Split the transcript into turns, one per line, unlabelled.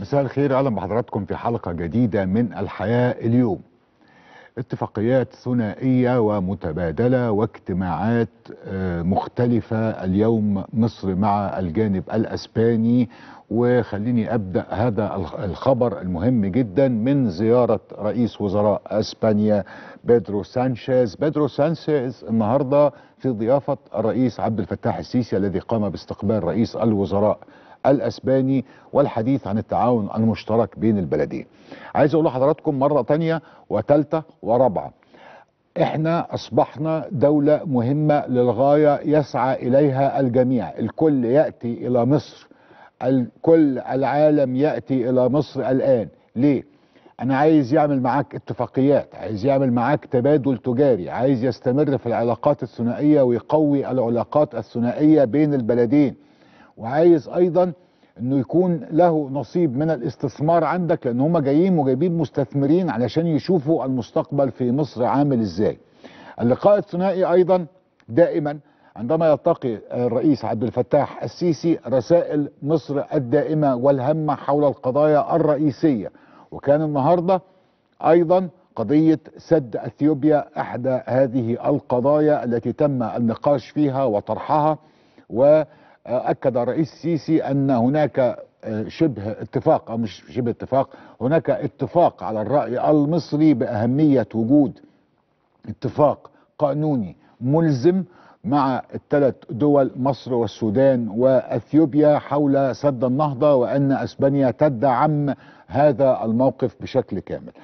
مساء الخير اهلا بحضراتكم في حلقه جديده من الحياه اليوم اتفاقيات ثنائيه ومتبادله واجتماعات آه، مختلفه اليوم مصر مع الجانب الاسباني وخليني ابدا هذا الخبر المهم جدا من زياره رئيس وزراء اسبانيا بيدرو سانشيز بيدرو سانشيز النهارده في ضيافه الرئيس عبد الفتاح السيسي الذي قام باستقبال رئيس الوزراء الاسباني والحديث عن التعاون المشترك بين البلدين عايز اقول لحضراتكم مره تانية وثالثه ورابعه احنا اصبحنا دولة مهمة للغاية يسعى اليها الجميع الكل يأتي الى مصر الكل العالم يأتي الى مصر الان ليه انا عايز يعمل معاك اتفاقيات عايز يعمل معاك تبادل تجاري عايز يستمر في العلاقات الثنائية ويقوي العلاقات الثنائية بين البلدين وعايز ايضا انه يكون له نصيب من الاستثمار عندك لان هم جايين وجايبين مستثمرين علشان يشوفوا المستقبل في مصر عامل ازاي اللقاء الثنائي ايضا دائما عندما يلتقي الرئيس عبد الفتاح السيسي رسائل مصر الدائمه والهامه حول القضايا الرئيسيه وكان النهارده ايضا قضيه سد اثيوبيا احدى هذه القضايا التي تم النقاش فيها وطرحها و اكد الرئيس السيسي ان هناك آه، شبه اتفاق او مش شبه اتفاق هناك اتفاق على الراي المصري باهميه وجود اتفاق قانوني ملزم مع الثلاث دول مصر والسودان واثيوبيا حول سد النهضه وان اسبانيا تدعم هذا الموقف بشكل كامل